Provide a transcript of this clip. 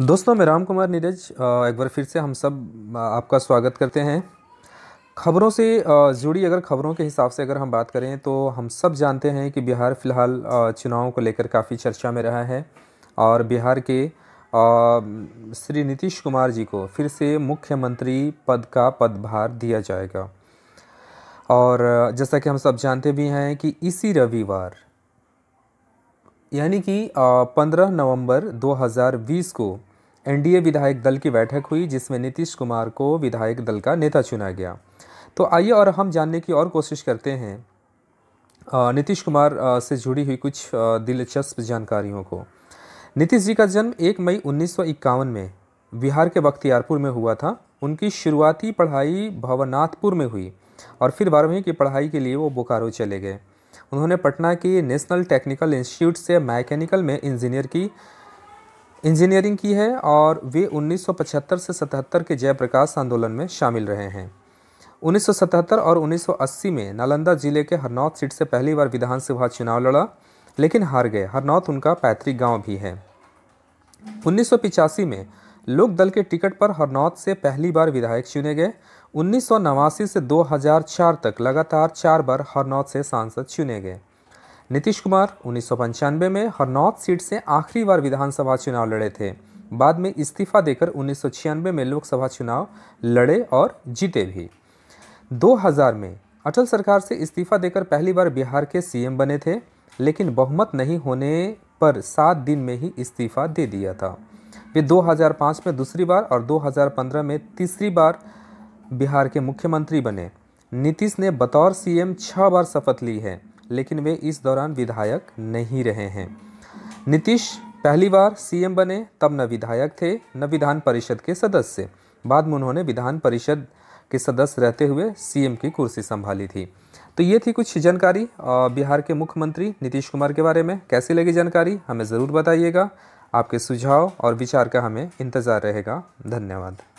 दोस्तों मैं राम कुमार नीरज एक बार फिर से हम सब आपका स्वागत करते हैं खबरों से जुड़ी अगर खबरों के हिसाब से अगर हम बात करें तो हम सब जानते हैं कि बिहार फ़िलहाल चुनाव को लेकर काफ़ी चर्चा में रहा है और बिहार के श्री नीतीश कुमार जी को फिर से मुख्यमंत्री पद का पदभार दिया जाएगा और जैसा कि हम सब जानते भी हैं कि इसी रविवार यानी कि 15 नवंबर 2020 को एनडीए विधायक दल की बैठक हुई जिसमें नीतीश कुमार को विधायक दल का नेता चुना गया तो आइए और हम जानने की और कोशिश करते हैं नीतीश कुमार से जुड़ी हुई कुछ दिलचस्प जानकारियों को नीतीश जी का जन्म 1 मई उन्नीस में बिहार के बख्तियारपुर में हुआ था उनकी शुरुआती पढ़ाई भवनाथपुर में हुई और फिर बारहवीं की पढ़ाई के लिए वो बोकारो चले गए उन्होंने पटना के नेशनल टेक्निकल इंस्टीट्यूट से मैकेनिकल में इंजीनियर की इंजीनियरिंग की है और वे 1975 से 77 के जयप्रकाश आंदोलन में शामिल रहे हैं 1977 और 1980 में नालंदा जिले के हरनौत सीट से पहली बार विधानसभा चुनाव लड़ा लेकिन हार गए हरनौत उनका पैतृक गांव भी है उन्नीस में लोक दल के टिकट पर हरनौत से पहली बार विधायक चुने गए उन्नीस से 2004 तक लगातार चार बार हरनौत से सांसद चुने गए नीतीश कुमार उन्नीस में हरनौत सीट से आखिरी बार विधानसभा चुनाव लड़े थे बाद में इस्तीफा देकर उन्नीस में लोकसभा चुनाव लड़े और जीते भी 2000 में अटल सरकार से इस्तीफा देकर पहली बार बिहार के सीएम बने थे लेकिन बहुमत नहीं होने पर सात दिन में ही इस्तीफा दे दिया था वे 2005 में दूसरी बार और 2015 में तीसरी बार बिहार के मुख्यमंत्री बने नीतीश ने बतौर सीएम छह बार शपथ ली है लेकिन वे इस दौरान विधायक नहीं रहे हैं नीतीश पहली बार सीएम बने तब न विधायक थे न विधान परिषद के सदस्य बाद में उन्होंने विधान परिषद के सदस्य रहते हुए सीएम की कुर्सी संभाली थी तो ये थी कुछ जानकारी बिहार के मुख्यमंत्री नीतीश कुमार के बारे में कैसी लगी जानकारी हमें ज़रूर बताइएगा आपके सुझाव और विचार का हमें इंतज़ार रहेगा धन्यवाद